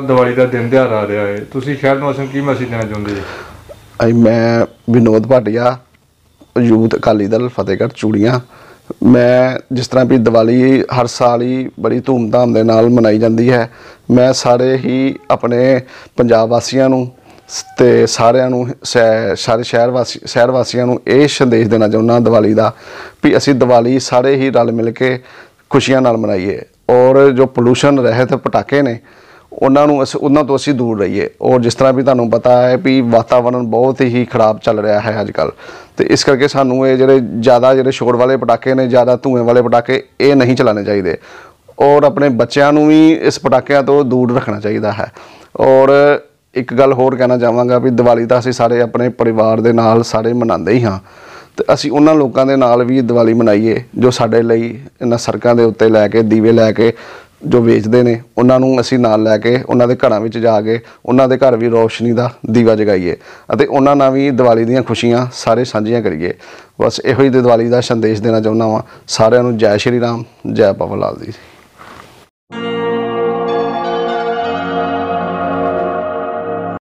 ਦਿਵਾਲੀ ਦਾ ਦਿਨ ਦਿਹਾੜਾ ਆ ਰਿਹਾ ਹੈ ਤੁਸੀਂ ਸ਼ਹਿਰ ਨੂੰ ਨੂੰ ਕੀ ਮੈਸੇਜ ਦੇਣਾ ਚਾਹੁੰਦੇ ਜੀ ਅਈ ਮੈਂ ਵਿਨੋਦ ਭਾਟਿਆ ਯੂਥ ਅਕਾਲੀ ਦਲ ਫਤਿਹਗੜ੍ਹ ਚੂੜੀਆਂ ਮੈਂ ਜਿਸ ਤਰ੍ਹਾਂ ਵੀ ਦੀਵਾਲੀ ਹਰ ਸਾਲ ਹੀ ਬੜੀ ਧੂਮਧਾਮ ਦੇ ਨਾਲ ਮਨਾਈ ਜਾਂਦੀ ਹੈ ਮੈਂ ਸਾਰੇ ਹੀ ਆਪਣੇ ਪੰਜਾਬ ਵਾਸੀਆਂ ਨੂੰ ਤੇ ਸਾਰਿਆਂ ਨੂੰ ਸਾਰੇ ਸ਼ਹਿਰ ਵਾਸੀ ਸ਼ਹਿਰ ਵਾਸੀਆਂ ਨੂੰ ਇਹ ਸੰਦੇਸ਼ ਦੇਣਾ ਚਾਹੁੰਦਾ ਦੀਵਾਲੀ ਦਾ ਵੀ ਅਸੀਂ ਦੀਵਾਲੀ ਸਾਰੇ ਹੀ ਰਲ ਮਿਲ ਕੇ ਖੁਸ਼ੀਆਂ ਨਾਲ ਮਨਾਈਏ ਔਰ ਜੋ ਪੋਲੂਸ਼ਨ ਰਹਿਤ ਪਟਾਕੇ ਨੇ ਉਹਨਾਂ ਨੂੰ ਅਸੀਂ ਉਹਨਾਂ ਤੋਂ ਅਸੀਂ ਦੂਰ ਰਹੀਏ ਔਰ ਜਿਸ ਤਰ੍ਹਾਂ ਵੀ ਤੁਹਾਨੂੰ ਪਤਾ ਹੈ ਵੀ ਵਾਤਾਵਰਣ ਬਹੁਤ ਹੀ ਖਰਾਬ ਚੱਲ ਰਿਹਾ ਹੈ ਅੱਜ ਕੱਲ ਤੇ ਇਸ ਕਰਕੇ ਸਾਨੂੰ ਇਹ ਜਿਹੜੇ ਜ਼ਿਆਦਾ ਜਿਹੜੇ ਸ਼ੋਰ ਵਾਲੇ ਪਟਾਕੇ ਨੇ ਜ਼ਿਆਦਾ ਧੂਏ ਵਾਲੇ ਪਟਾਕੇ ਇਹ ਨਹੀਂ ਚਲਾਣੇ ਚਾਹੀਦੇ ਔਰ ਆਪਣੇ ਬੱਚਿਆਂ ਨੂੰ ਵੀ ਇਸ ਪਟਾਕਿਆਂ ਤੋਂ ਦੂਰ ਰੱਖਣਾ ਚਾਹੀਦਾ ਹੈ ਔਰ ਇੱਕ ਗੱਲ ਹੋਰ ਕਹਿਣਾ ਚਾਹਾਂਗਾ ਵੀ ਦੀਵਾਲੀ ਤਾਂ ਅਸੀਂ ਸਾਰੇ ਆਪਣੇ ਪਰਿਵਾਰ ਦੇ ਨਾਲ ਸਾਰੇ ਮਨਾਉਂਦੇ ਹੀ ਹਾਂ ਤੇ ਅਸੀਂ ਉਹਨਾਂ ਲੋਕਾਂ ਦੇ ਨਾਲ ਵੀ ਦੀਵਾਲੀ ਮਨਾਈਏ ਜੋ ਸਾਡੇ ਲਈ ਇਹਨਾਂ ਸਰਕਾਂ ਦੇ ਉੱਤੇ ਲੈ ਕੇ ਦੀਵੇ ਲੈ ਕੇ ਜੋ ਵੇਚਦੇ ਨੇ ਉਹਨਾਂ ਨੂੰ ਅਸੀਂ ਨਾਲ ਲੈ ਕੇ ਉਹਨਾਂ ਦੇ ਘਰਾਂ ਵਿੱਚ ਜਾ ਕੇ ਉਹਨਾਂ ਦੇ ਘਰ ਵੀ ਰੋਸ਼ਨੀ ਦਾ ਦੀਵਾ ਜਗਾਈਏ ਅਤੇ ਉਹਨਾਂ ਨਾਲ ਵੀ ਦੀਵਾਲੀ ਦੀਆਂ ਖੁਸ਼ੀਆਂ ਸਾਰੇ ਸਾਂਝੀਆਂ ਕਰੀਏ ਬਸ ਇਹੋ ਹੀ ਦੀਵਾਲੀ ਦਾ ਸੰਦੇਸ਼ ਦੇਣਾ ਚਾਹੁੰਦਾ ਹਾਂ ਸਾਰਿਆਂ ਨੂੰ ਜੈ ਸ਼੍ਰੀ ਰਾਮ ਜੈ ਪਵਨ ਲਾਲ ਜੀ